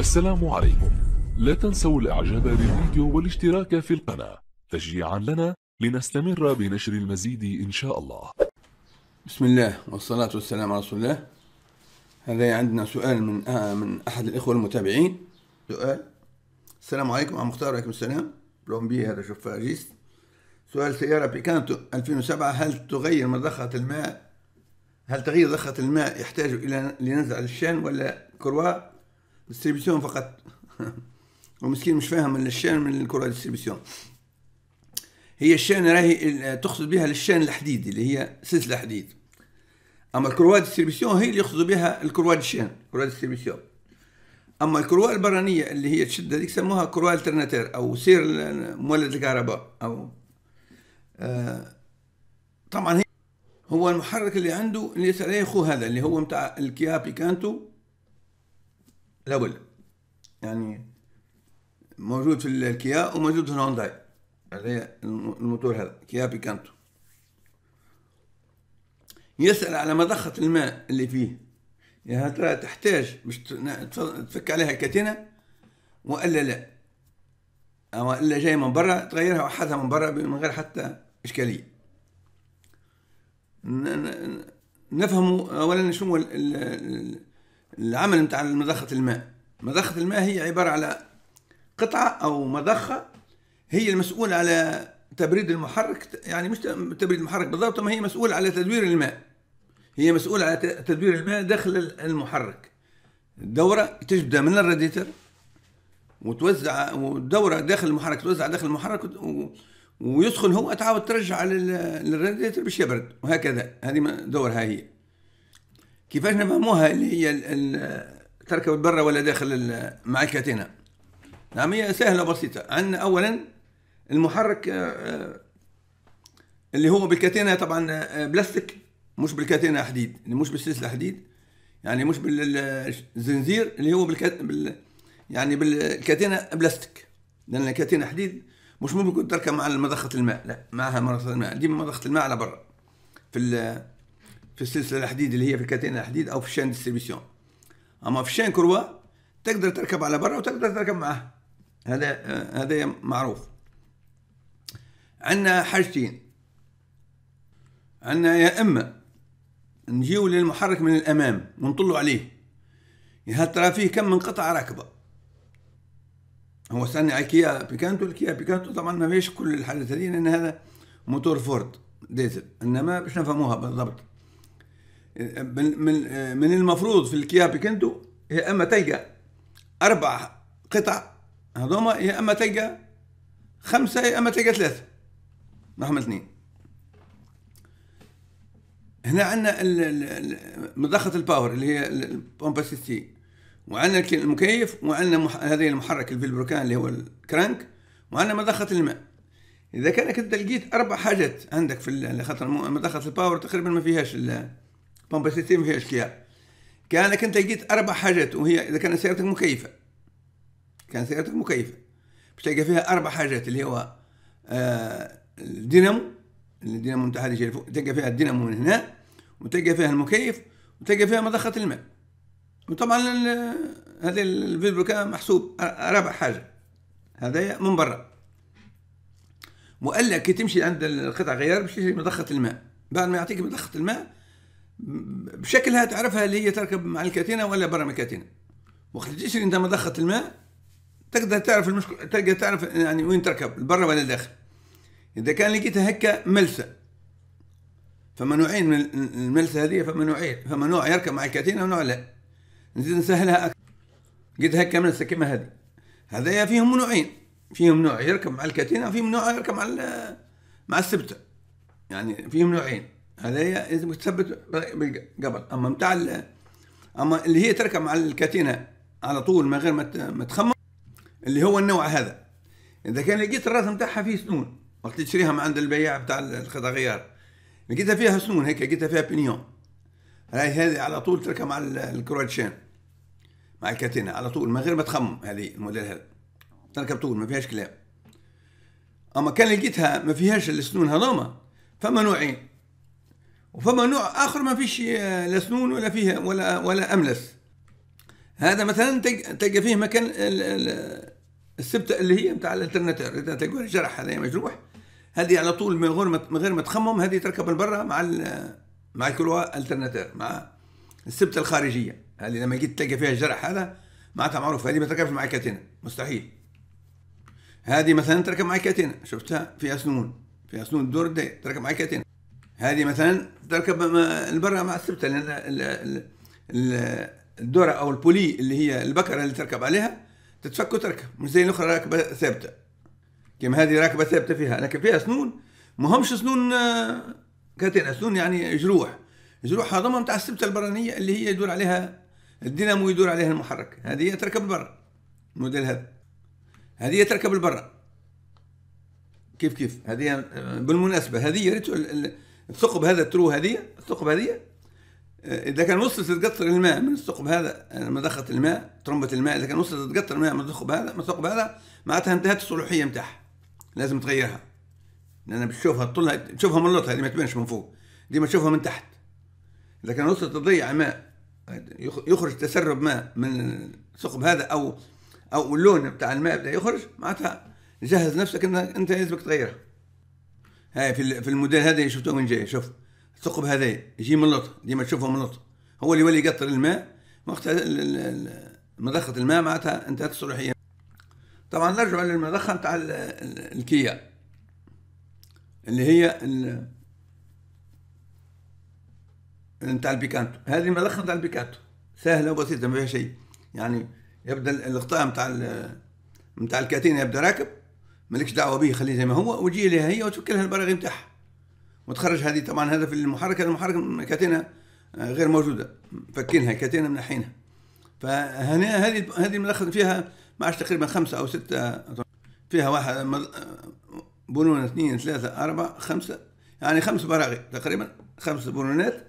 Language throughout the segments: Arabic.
السلام عليكم لا تنسوا الاعجاب بالفيديو والاشتراك في القناة تشجيعا لنا لنستمر بنشر المزيد ان شاء الله بسم الله والصلاة والسلام على رسول الله هذا عندنا سؤال من آه من احد الاخوة المتابعين سؤال السلام عليكم عم مختار عليكم السلام بلومبي هذا شفاجيست سؤال سيارة بيكانتو 2007 هل تغير مضخة الماء هل تغيير ضخة الماء يحتاج إلى لنزع الشان ولا كروا ديستريبيسيون فقط ومسكين مش فاهم الشان من الكره ديستريبيسيون هي الشان راهي تقصد بها الشان الحديد اللي هي سلسله حديد اما الكروات ديستريبيسيون هي اللي يقصدوا بها الكروات الشان كروات ديستريبيسيون اما الكروات البرانيه اللي هي تشد هذيك سموها كروات الترناتير او سير مولد الكهرباء او آه طبعا هي هو المحرك اللي عنده اللي يسأل عليه خو هذا اللي هو متاع الكيا بيكانتو لابد يعني موجود في الكيا وموجود في الهونداي اللي الموتور هذا كيا بيكانتو يسأل على مضخة الماء اللي فيه يا يعني ترى تحتاج باش تفك عليها الكتينة وإلا لا أو إلا جاي من برا تغيرها وحدها من برا من غير حتى إشكالية نفهم أولا شنو العمل نتاع مضخة الماء مضخة الماء هي عبارة على قطعة أو مضخة هي المسؤولة على تبريد المحرك يعني مش تبريد المحرك بالضبط ما هي مسؤولة على تدوير الماء هي مسؤولة على تدوير الماء داخل المحرك الدورة تجبدها من الراديتر وتوزع والدورة داخل المحرك توزع داخل المحرك ويسخن هو تعاود ترجع للراديتر باش يبرد وهكذا هذه دورها هي كيفاش نفهموها اللي هي تركب برا ولا داخل مع معركتنا نعم هي سهلة بسيطة عندنا أولا المحرك آه، آه، اللي هو بالكاتينة طبعا آه، بلاستيك مش بالكاتينة حديد اللي مش بالسلسلة حديد يعني مش بالزنزير اللي هو بالكات... بال... يعني بالكاتينة بلاستيك لأن الكاتينة حديد مش ممكن تركب مع مضخة الماء لا معها مضخة الماء دي مضخة الماء على برا في ال... في السلسله الحديد اللي هي في الكاتينا الحديد او في الشان ديستريبيسيون اما في الشان كروا تقدر تركب على برا وتقدر تركب معه هذا هذا معروف عندنا حاجتين عندنا يا اما نجيو للمحرك من الامام ونطلوا عليه هاد ترى فيه كم من قطعه راكبه هو ثاني كيا بيكانتو الكيا بيكانتو طبعا ما فيش كل الحالات هذه لان هذا موتور فورد ديزل انما باش نفهموها بالضبط من من من المفروض في الكيابي كنتو يا اما تلقى اربع قطع هذوما يا اما تلقى خمسه يا اما تلقى ثلاثه نحن اثنين هنا عندنا مضخه الباور اللي هي البومباسيستي وعندنا المكيف وعندنا مح... هذه المحرك الفيلبروكان اللي هو الكرانك وعندنا مضخه الماء اذا كانك انت لقيت اربع حاجات عندك في خاطر مضخه الباور تقريبا ما فيهاش ال... بامبا ما فيها اشكال كانك انت جيت اربع حاجات وهي اذا كانت سيارتك مكيفه كان سيارتك مكيفه باش تلقى فيها اربع حاجات اللي هو آه، الدينامو الدينامو نتاع هذه تلقى فيها الدينامو من هنا وتلقى فيها المكيف وتلقى فيها مضخه الماء وطبعا هذا الفيبرو كان محسوب رابع حاجه هذايا من برا والا كي تمشي عند القطع غيار باش تجي مضخه الماء بعد ما يعطيك مضخه الماء بشكلها تعرفها اللي هي تركب مع الكاتينه ولا برا من الكاتينه وقت تشري انت مضخه الماء تقدر تعرف المشكل تقدر تعرف يعني وين تركب برا ولا داخل اذا كان لقيتها هكا ملسه فما نوعين من الملسه هذه فما نوعين فما نوع يركب مع الكاتينه ونوع لا نزيد نسهلها اكثر لقيتها هكا ملسه كما هذه هذايا فيهم نوعين فيهم نوع يركب مع الكاتينه وفيهم نوع يركب مع مع السبته يعني فيهم نوعين هذايا لازم تثبت قبل اما بتاع اما اللي هي تركب على الكاتينه على طول من غير ما تخمم اللي هو النوع هذا اذا كان لقيت الراس بتاعها فيه سنون وقت تشريها من عند البياع بتاع القطع غيار لقيتها فيها سنون هيك لقيتها فيها بنيون هاي هذه على طول تركب مع الكرواتشين مع الكاتينة على طول من غير ما تخمم هذه الموديل هذا تركب طول ما فيهاش كلام اما كان لقيتها ما فيهاش السنون هذوما فما نوعين وفما نوع اخر ما فيش آه، لا سنون ولا فيها ولا ولا املس هذا مثلا تلقى فيه مكان السبته اللي هي نتاع الالترناتور اذا تلقى جرح هذا مجروح هذه على طول من غير من غير ما تخمم هذه تركب برا مع مع الكلوا الترناتور مع السبته الخارجيه هذه لما جيت تلقى فيها الجرح هذا معناتها معروف هذه ما تركبش مع كاتينا مستحيل هذه مثلا تركب مع كاتينا شفتها فيها سنون فيها سنون دور دي تركب مع كاتينا هذه مثلا تركب البره مع السبته لان الدوره او البولي اللي هي البكره اللي تركب عليها تتفك وتركب مش زي الاخرى راكبه ثابته كما هذه راكبه ثابته فيها لكن فيها سنون ما همش سنون آه، كاتين سنون يعني جروح جروح هضمها نتاع السبته البرانيه اللي هي يدور عليها الدينامو يدور عليها المحرك هذه تركب برا الموديل هذا هذه تركب البرة كيف كيف هذه آه، بالمناسبه هذه ريتو الثقب هذا الترو هذه الثقب هذه آه، اذا كان وصلت تتقطر الماء من الثقب هذا آه، مضخه الماء ترمبه الماء اذا كان وصلت تتقطر الماء من الثقب هذا من الثقب هذا معناتها انتهت الصلوحيه نتاعها لازم تغيرها لان بتشوفها تطل تشوفها من اللوطه هذه ما تبانش من فوق ديما تشوفها من تحت اذا كان وصلت تضيع ماء يخرج تسرب ماء من الثقب هذا او او اللون بتاع الماء بدا يخرج معناتها جهز نفسك انك انت لازمك تغيرها هاي في في الموديل هذا شفتوه وين جاي شوف الثقب هذا يجي من دي ديما تشوفه من اللط هو اللي يولي يقطر الماء وقت مضخه الماء معناتها انتهت الصلاحيه طبعا نرجع للمضخه نتاع الكيا اللي هي نتاع البيكانتو هذه المضخه نتاع البيكانتو سهله وبسيطه ما فيها شيء يعني يبدا الغطاء نتاع نتاع الكاتين يبدا راكب مالكش دعوه به خليه زي ما هو وجي لها هي وتوكلها البراغي نتاعها وتخرج هذه طبعا هذا في المحرك المحرك كاتينا آه، غير موجوده فكينها كاتينا منحينها فهنا هذه هذه الملخص فيها ما عادش تقريبا خمسه او سته فيها واحد آه، آه، بنون اثنين ثلاثه اربعه خمسه يعني خمس براغي تقريبا خمس بنونات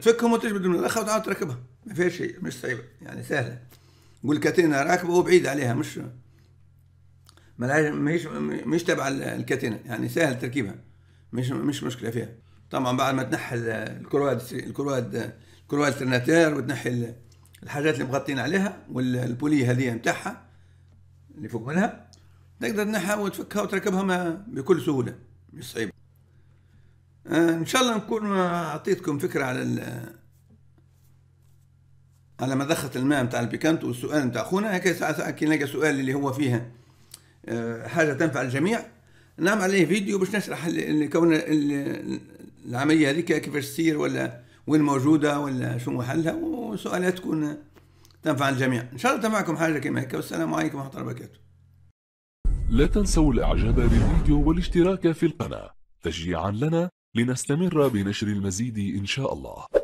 تفكهم وتجبد من الاخر وتعاود تركبها ما فيها شيء مش صعيبه يعني سهله قول كاتينا راكبه وبعيد عليها مش ملهاش مش تبع الكاتنه يعني سهل تركيبها مش مش مشكله فيها طبعا بعد ما تنحي الكرواد الكرواد الكرواد الترناتير وتنحي الحاجات اللي مغطين عليها والبولي هذه نتاعها اللي فوق منها تقدر تنحها وتفكها وتركبها بكل سهوله مش صعيب آه، ان شاء الله نكون اعطيتكم فكره على على مضخه الماء نتاع البيكانت والسؤال نتاع اخونا هكا ساعه ساعه كي نلقى سؤال اللي هو فيها آه، حاجه تنفع الجميع نعمل عليه فيديو باش نشرح كون العمليه هذيك كيفاش تصير ولا وين موجوده ولا شنو حلها وسؤالات تكون تنفع الجميع ان شاء الله تنفعكم حاجه كما هيك والسلام عليكم ورحمه الله وبركاته لا تنسوا الاعجاب بالفيديو والاشتراك في القناه تشجيعا لنا لنستمر بنشر المزيد ان شاء الله